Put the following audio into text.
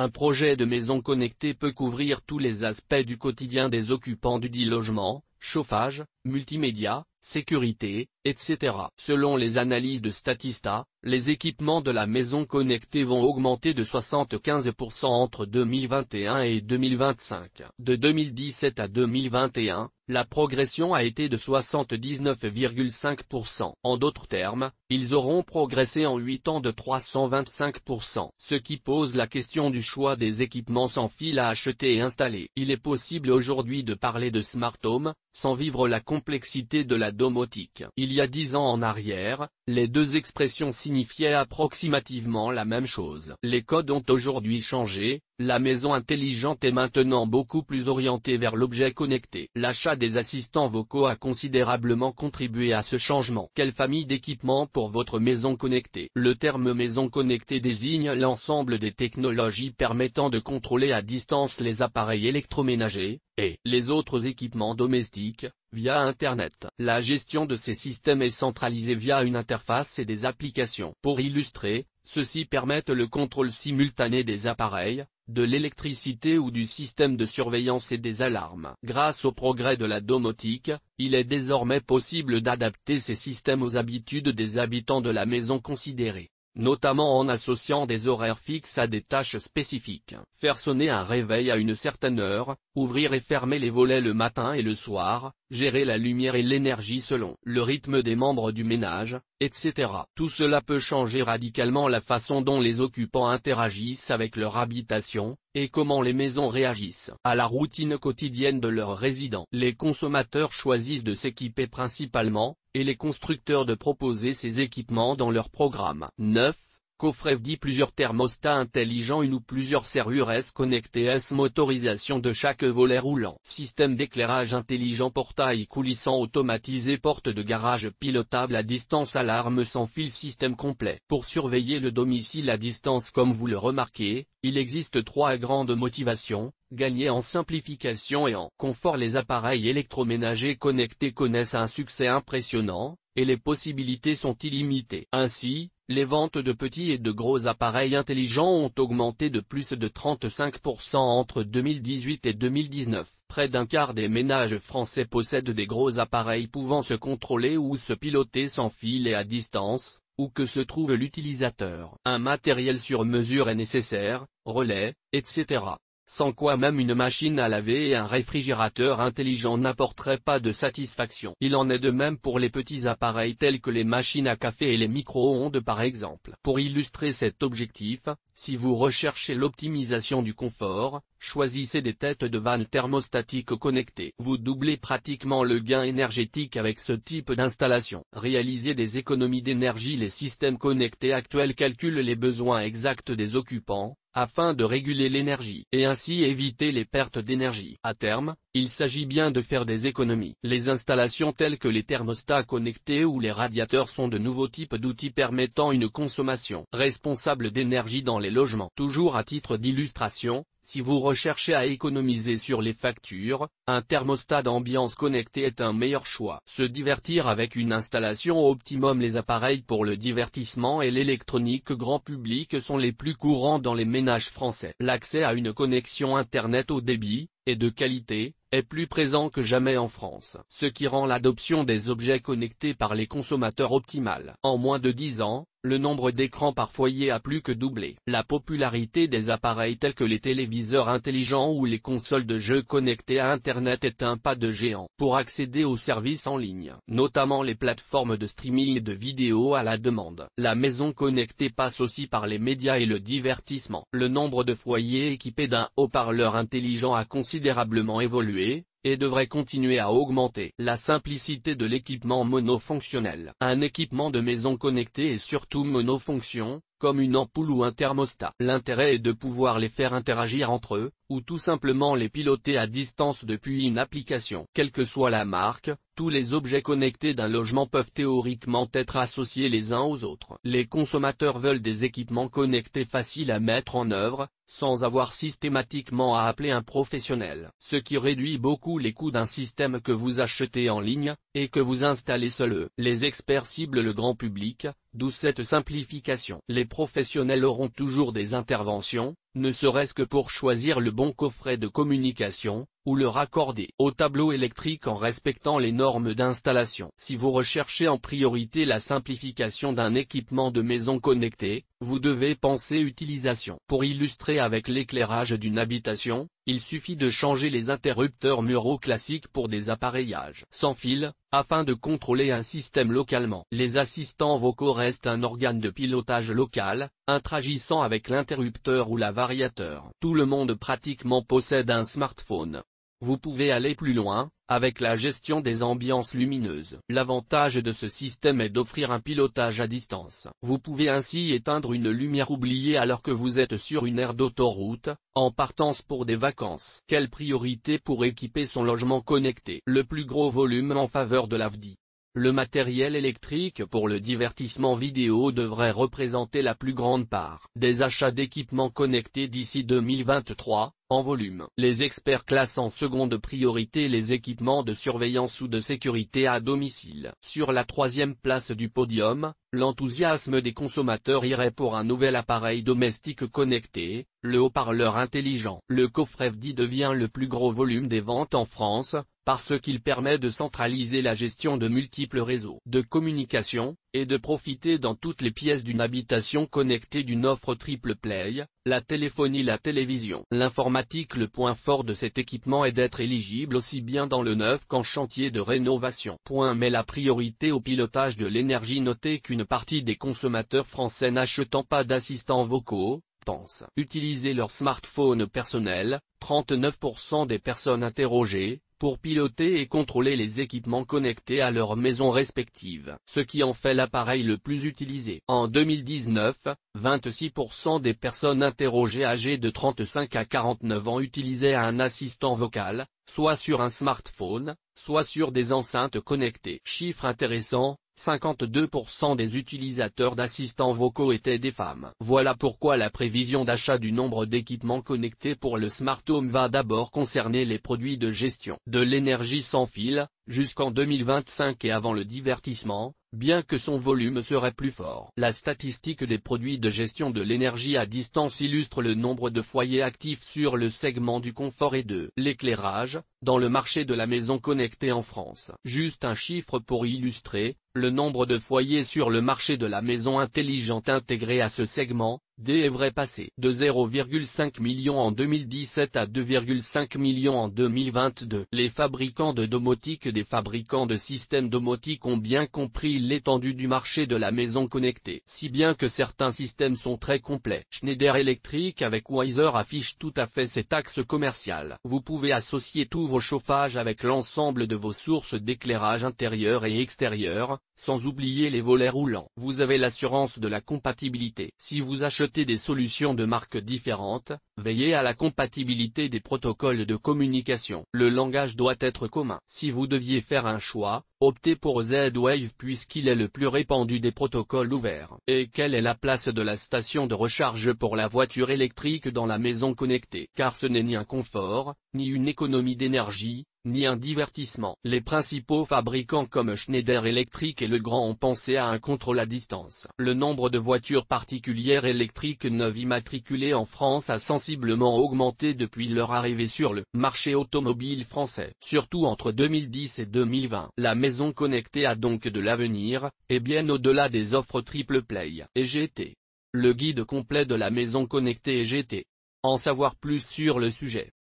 Un projet de maison connectée peut couvrir tous les aspects du quotidien des occupants du dit logement, chauffage, multimédia, sécurité, etc. Selon les analyses de Statista, les équipements de la maison connectée vont augmenter de 75% entre 2021 et 2025. De 2017 à 2021, la progression a été de 79,5%. En d'autres termes, ils auront progressé en 8 ans de 325%, ce qui pose la question du choix des équipements sans fil à acheter et installer. Il est possible aujourd'hui de parler de smart home, sans vivre la complexité de la domotique. Il y a dix ans en arrière, les deux expressions signifiaient approximativement la même chose. Les codes ont aujourd'hui changé, la maison intelligente est maintenant beaucoup plus orientée vers l'objet connecté. L'achat des assistants vocaux a considérablement contribué à ce changement. Quelle famille d'équipements pour votre maison connectée Le terme maison connectée désigne l'ensemble des technologies permettant de contrôler à distance les appareils électroménagers, et les autres équipements domestiques, via Internet. La gestion de ces systèmes est centralisée via une interface et des applications. Pour illustrer, ceux-ci permettent le contrôle simultané des appareils, de l'électricité ou du système de surveillance et des alarmes. Grâce au progrès de la domotique, il est désormais possible d'adapter ces systèmes aux habitudes des habitants de la maison considérée notamment en associant des horaires fixes à des tâches spécifiques. Faire sonner un réveil à une certaine heure, ouvrir et fermer les volets le matin et le soir, gérer la lumière et l'énergie selon le rythme des membres du ménage, etc. Tout cela peut changer radicalement la façon dont les occupants interagissent avec leur habitation, et comment les maisons réagissent à la routine quotidienne de leurs résidents. Les consommateurs choisissent de s'équiper principalement, et les constructeurs de proposer ces équipements dans leur programme. 9. Coffret plusieurs thermostats intelligents une ou plusieurs serrures S connectées S motorisation de chaque volet roulant. Système d'éclairage intelligent portail coulissant automatisé porte de garage pilotable à distance alarme sans fil système complet. Pour surveiller le domicile à distance comme vous le remarquez, il existe trois grandes motivations, gagner en simplification et en confort les appareils électroménagers connectés connaissent un succès impressionnant, et les possibilités sont illimitées. Ainsi, les ventes de petits et de gros appareils intelligents ont augmenté de plus de 35% entre 2018 et 2019. Près d'un quart des ménages français possèdent des gros appareils pouvant se contrôler ou se piloter sans fil et à distance, où que se trouve l'utilisateur. Un matériel sur mesure est nécessaire, relais, etc sans quoi même une machine à laver et un réfrigérateur intelligent n'apporteraient pas de satisfaction. Il en est de même pour les petits appareils tels que les machines à café et les micro-ondes par exemple. Pour illustrer cet objectif, si vous recherchez l'optimisation du confort, choisissez des têtes de vannes thermostatiques connectées. Vous doublez pratiquement le gain énergétique avec ce type d'installation. Réalisez des économies d'énergie Les systèmes connectés actuels calculent les besoins exacts des occupants, afin de réguler l'énergie et ainsi éviter les pertes d'énergie. À terme, il s'agit bien de faire des économies. Les installations telles que les thermostats connectés ou les radiateurs sont de nouveaux types d'outils permettant une consommation responsable d'énergie dans les logements. Toujours à titre d'illustration, si vous recherchez à économiser sur les factures, un thermostat d'ambiance connecté est un meilleur choix. Se divertir avec une installation optimum Les appareils pour le divertissement et l'électronique grand public sont les plus courants dans les ménages français. L'accès à une connexion Internet au débit, et de qualité, est plus présent que jamais en France, ce qui rend l'adoption des objets connectés par les consommateurs optimale. En moins de 10 ans, le nombre d'écrans par foyer a plus que doublé. La popularité des appareils tels que les téléviseurs intelligents ou les consoles de jeux connectées à Internet est un pas de géant pour accéder aux services en ligne, notamment les plateformes de streaming et de vidéos à la demande. La maison connectée passe aussi par les médias et le divertissement. Le nombre de foyers équipés d'un haut-parleur intelligent a considérablement évolué et devrait continuer à augmenter. La simplicité de l'équipement monofonctionnel. Un équipement de maison connectée et surtout monofonction, comme une ampoule ou un thermostat. L'intérêt est de pouvoir les faire interagir entre eux, ou tout simplement les piloter à distance depuis une application. Quelle que soit la marque, tous les objets connectés d'un logement peuvent théoriquement être associés les uns aux autres. Les consommateurs veulent des équipements connectés faciles à mettre en œuvre, sans avoir systématiquement à appeler un professionnel. Ce qui réduit beaucoup les coûts d'un système que vous achetez en ligne, et que vous installez seul. Les experts ciblent le grand public, D'où cette simplification. Les professionnels auront toujours des interventions, ne serait-ce que pour choisir le bon coffret de communication, ou le raccorder au tableau électrique en respectant les normes d'installation. Si vous recherchez en priorité la simplification d'un équipement de maison connecté, vous devez penser utilisation. Pour illustrer avec l'éclairage d'une habitation, il suffit de changer les interrupteurs muraux classiques pour des appareillages sans fil, afin de contrôler un système localement. Les assistants vocaux restent un organe de pilotage local, interagissant avec l'interrupteur ou la variateur. Tout le monde pratiquement possède un smartphone. Vous pouvez aller plus loin, avec la gestion des ambiances lumineuses. L'avantage de ce système est d'offrir un pilotage à distance. Vous pouvez ainsi éteindre une lumière oubliée alors que vous êtes sur une aire d'autoroute, en partance pour des vacances. Quelle priorité pour équiper son logement connecté Le plus gros volume en faveur de l'AVDI. Le matériel électrique pour le divertissement vidéo devrait représenter la plus grande part des achats d'équipements connectés d'ici 2023, en volume, les experts classent en seconde priorité les équipements de surveillance ou de sécurité à domicile. Sur la troisième place du podium, l'enthousiasme des consommateurs irait pour un nouvel appareil domestique connecté, le haut-parleur intelligent. Le coffre FD devient le plus gros volume des ventes en France, parce qu'il permet de centraliser la gestion de multiples réseaux de communication, et de profiter dans toutes les pièces d'une habitation connectée d'une offre triple play, la téléphonie la télévision. L'informatique Le point fort de cet équipement est d'être éligible aussi bien dans le neuf qu'en chantier de rénovation. Point mais la priorité au pilotage de l'énergie Notez qu'une partie des consommateurs français n'achetant pas d'assistants vocaux, pensent utiliser leur smartphone personnel, 39% des personnes interrogées, pour piloter et contrôler les équipements connectés à leurs maisons respectives, ce qui en fait l'appareil le plus utilisé. En 2019, 26% des personnes interrogées âgées de 35 à 49 ans utilisaient un assistant vocal, soit sur un smartphone, soit sur des enceintes connectées. Chiffre intéressant, 52% des utilisateurs d'assistants vocaux étaient des femmes. Voilà pourquoi la prévision d'achat du nombre d'équipements connectés pour le smart home va d'abord concerner les produits de gestion de l'énergie sans fil, jusqu'en 2025 et avant le divertissement, bien que son volume serait plus fort. La statistique des produits de gestion de l'énergie à distance illustre le nombre de foyers actifs sur le segment du confort et de l'éclairage, dans le marché de la maison connectée en France. Juste un chiffre pour illustrer, le nombre de foyers sur le marché de la maison intelligente intégrée à ce segment, D. est Vrai passé. de 0,5 millions en 2017 à 2,5 millions en 2022. Les fabricants de domotique des fabricants de systèmes domotiques ont bien compris l'étendue du marché de la maison connectée, si bien que certains systèmes sont très complets. Schneider Electric avec Wiser affiche tout à fait cet axe commercial. Vous pouvez associer tous vos chauffages avec l'ensemble de vos sources d'éclairage intérieur et extérieur, sans oublier les volets roulants. Vous avez l'assurance de la compatibilité. Si vous achetez des solutions de marques différentes, veillez à la compatibilité des protocoles de communication. Le langage doit être commun. Si vous deviez faire un choix, optez pour Z-Wave puisqu'il est le plus répandu des protocoles ouverts. Et quelle est la place de la station de recharge pour la voiture électrique dans la maison connectée Car ce n'est ni un confort, ni une économie d'énergie, ni un divertissement. Les principaux fabricants comme Schneider Electric et Legrand ont pensé à un contrôle à distance. Le nombre de voitures particulières électriques neuves immatriculées en France a sensiblement augmenté depuis leur arrivée sur le marché automobile français. Surtout entre 2010 et 2020. La maison connectée a donc de l'avenir, et bien au-delà des offres triple play et GT. Le guide complet de la maison connectée et GT. En savoir plus sur le sujet